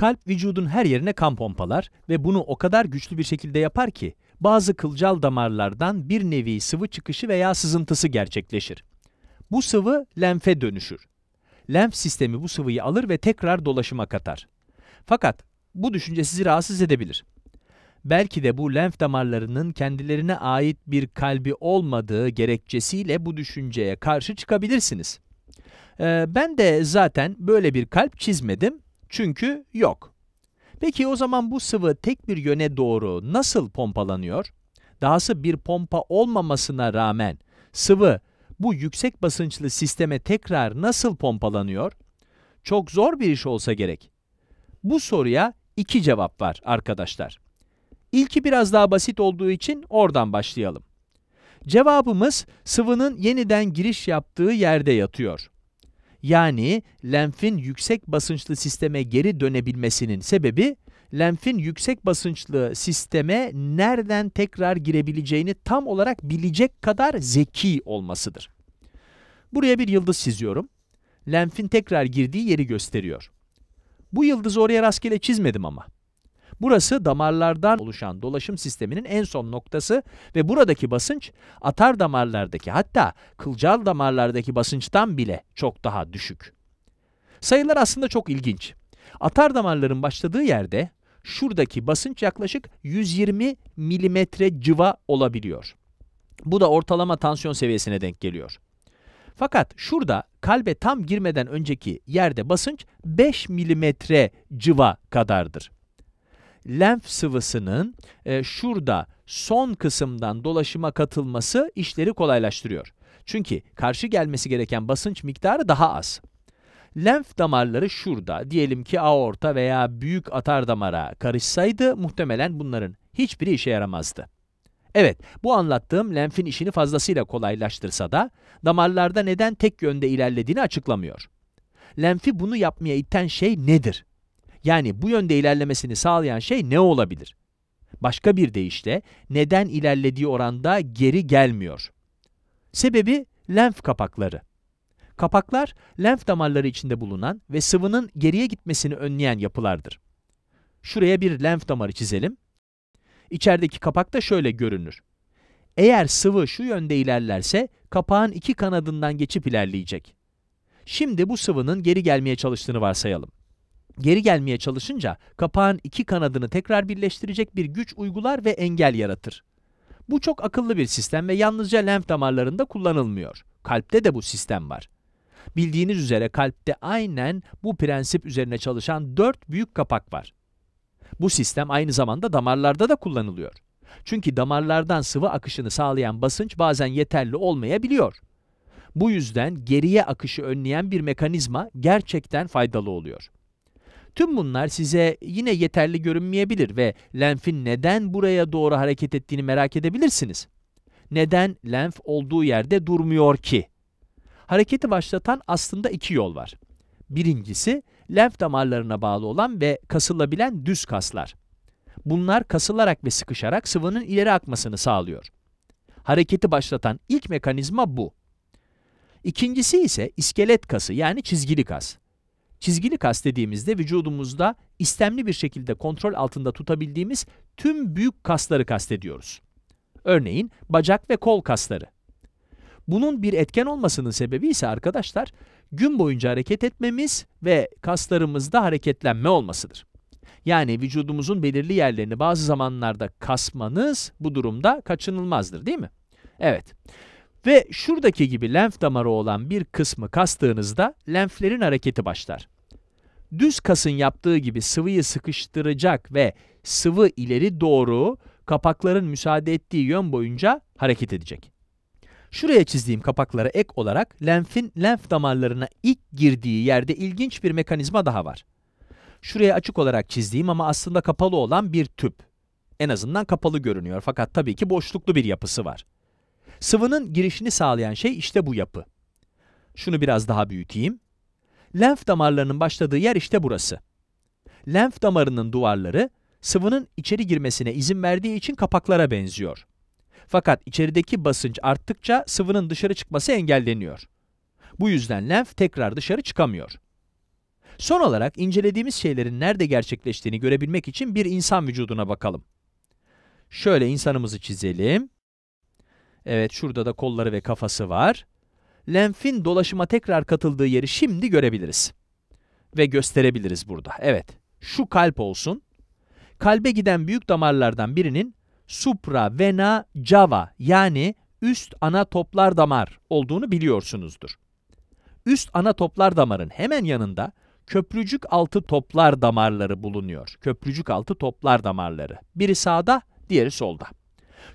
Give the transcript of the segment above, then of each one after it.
Kalp vücudun her yerine kan pompalar ve bunu o kadar güçlü bir şekilde yapar ki bazı kılcal damarlardan bir nevi sıvı çıkışı veya sızıntısı gerçekleşir. Bu sıvı lenfe dönüşür. Lenf sistemi bu sıvıyı alır ve tekrar dolaşıma katar. Fakat bu düşünce sizi rahatsız edebilir. Belki de bu lenf damarlarının kendilerine ait bir kalbi olmadığı gerekçesiyle bu düşünceye karşı çıkabilirsiniz. Ee, ben de zaten böyle bir kalp çizmedim çünkü yok. Peki o zaman bu sıvı tek bir yöne doğru nasıl pompalanıyor? Dahası bir pompa olmamasına rağmen sıvı bu yüksek basınçlı sisteme tekrar nasıl pompalanıyor? Çok zor bir iş olsa gerek. Bu soruya iki cevap var arkadaşlar. İlki biraz daha basit olduğu için oradan başlayalım. Cevabımız sıvının yeniden giriş yaptığı yerde yatıyor. Yani lenfin yüksek basınçlı sisteme geri dönebilmesinin sebebi lenfin yüksek basınçlı sisteme nereden tekrar girebileceğini tam olarak bilecek kadar zeki olmasıdır. Buraya bir yıldız çiziyorum. Lenfin tekrar girdiği yeri gösteriyor. Bu yıldızı oraya rastgele çizmedim ama. Burası damarlardan oluşan dolaşım sisteminin en son noktası ve buradaki basınç atar damarlardaki hatta kılcal damarlardaki basınçtan bile çok daha düşük. Sayılar aslında çok ilginç. Atar damarların başladığı yerde şuradaki basınç yaklaşık 120 milimetre civa olabiliyor. Bu da ortalama tansiyon seviyesine denk geliyor. Fakat şurada kalbe tam girmeden önceki yerde basınç 5 milimetre civa kadardır lenf sıvısının e, şurada son kısımdan dolaşıma katılması işleri kolaylaştırıyor. Çünkü karşı gelmesi gereken basınç miktarı daha az. Lenf damarları şurada, diyelim ki aorta veya büyük atar damara karışsaydı muhtemelen bunların hiçbiri işe yaramazdı. Evet, bu anlattığım lenfin işini fazlasıyla kolaylaştırsa da damarlarda neden tek yönde ilerlediğini açıklamıyor. Lenfi bunu yapmaya iten şey nedir? Yani bu yönde ilerlemesini sağlayan şey ne olabilir? Başka bir deyişle neden ilerlediği oranda geri gelmiyor? Sebebi lenf kapakları. Kapaklar lenf damarları içinde bulunan ve sıvının geriye gitmesini önleyen yapılardır. Şuraya bir lenf damarı çizelim. İçerideki kapak da şöyle görünür. Eğer sıvı şu yönde ilerlerse kapağın iki kanadından geçip ilerleyecek. Şimdi bu sıvının geri gelmeye çalıştığını varsayalım geri gelmeye çalışınca kapağın iki kanadını tekrar birleştirecek bir güç uygular ve engel yaratır. Bu çok akıllı bir sistem ve yalnızca lenf damarlarında kullanılmıyor. Kalpte de bu sistem var. Bildiğiniz üzere kalpte aynen bu prensip üzerine çalışan dört büyük kapak var. Bu sistem aynı zamanda damarlarda da kullanılıyor. Çünkü damarlardan sıvı akışını sağlayan basınç bazen yeterli olmayabiliyor. Bu yüzden geriye akışı önleyen bir mekanizma gerçekten faydalı oluyor. Tüm bunlar size yine yeterli görünmeyebilir ve lenfin neden buraya doğru hareket ettiğini merak edebilirsiniz. Neden lenf olduğu yerde durmuyor ki? Hareketi başlatan aslında iki yol var. Birincisi, lenf damarlarına bağlı olan ve kasılabilen düz kaslar. Bunlar kasılarak ve sıkışarak sıvının ileri akmasını sağlıyor. Hareketi başlatan ilk mekanizma bu. İkincisi ise iskelet kası yani çizgili kas. Çizgili kastediğimizde vücudumuzda istemli bir şekilde kontrol altında tutabildiğimiz tüm büyük kasları kastediyoruz. Örneğin bacak ve kol kasları. Bunun bir etken olmasının sebebi ise arkadaşlar, gün boyunca hareket etmemiz ve kaslarımızda hareketlenme olmasıdır. Yani vücudumuzun belirli yerlerini bazı zamanlarda kasmanız bu durumda kaçınılmazdır değil mi? Evet. Ve şuradaki gibi lenf damarı olan bir kısmı kastığınızda lenflerin hareketi başlar düz kasın yaptığı gibi sıvıyı sıkıştıracak ve sıvı ileri doğru kapakların müsaade ettiği yön boyunca hareket edecek. Şuraya çizdiğim kapaklara ek olarak lenfin lenf damarlarına ilk girdiği yerde ilginç bir mekanizma daha var. Şuraya açık olarak çizdiğim ama aslında kapalı olan bir tüp. En azından kapalı görünüyor fakat tabii ki boşluklu bir yapısı var. Sıvının girişini sağlayan şey işte bu yapı. Şunu biraz daha büyüteyim. Lenf damarlarının başladığı yer işte burası. Lenf damarının duvarları sıvının içeri girmesine izin verdiği için kapaklara benziyor. Fakat içerideki basınç arttıkça sıvının dışarı çıkması engelleniyor. Bu yüzden lenf tekrar dışarı çıkamıyor. Son olarak incelediğimiz şeylerin nerede gerçekleştiğini görebilmek için bir insan vücuduna bakalım. Şöyle insanımızı çizelim. Evet şurada da kolları ve kafası var lenfin dolaşıma tekrar katıldığı yeri şimdi görebiliriz. Ve gösterebiliriz burada. Evet, şu kalp olsun. Kalbe giden büyük damarlardan birinin supra vena cava yani üst ana toplar damar olduğunu biliyorsunuzdur. Üst ana toplar damarın hemen yanında köprücük altı toplar damarları bulunuyor. Köprücük altı toplar damarları. Biri sağda, diğeri solda.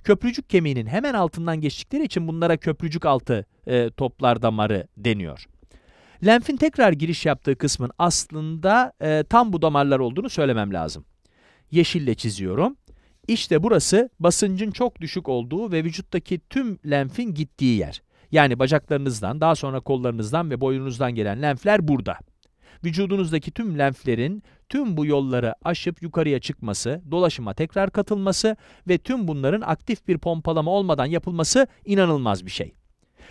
Köprücük kemiğinin hemen altından geçtikleri için bunlara köprücük altı e, toplar damarı deniyor. Lenfin tekrar giriş yaptığı kısmın aslında e, tam bu damarlar olduğunu söylemem lazım. Yeşille çiziyorum. İşte burası basıncın çok düşük olduğu ve vücuttaki tüm lenfin gittiği yer. Yani bacaklarınızdan, daha sonra kollarınızdan ve boyunuzdan gelen lenfler burada vücudunuzdaki tüm lenflerin tüm bu yolları aşıp yukarıya çıkması, dolaşıma tekrar katılması ve tüm bunların aktif bir pompalama olmadan yapılması inanılmaz bir şey.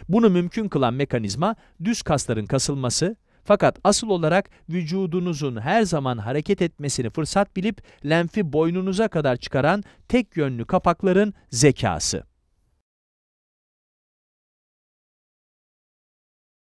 Bunu mümkün kılan mekanizma düz kasların kasılması, fakat asıl olarak vücudunuzun her zaman hareket etmesini fırsat bilip lenfi boynunuza kadar çıkaran tek yönlü kapakların zekası.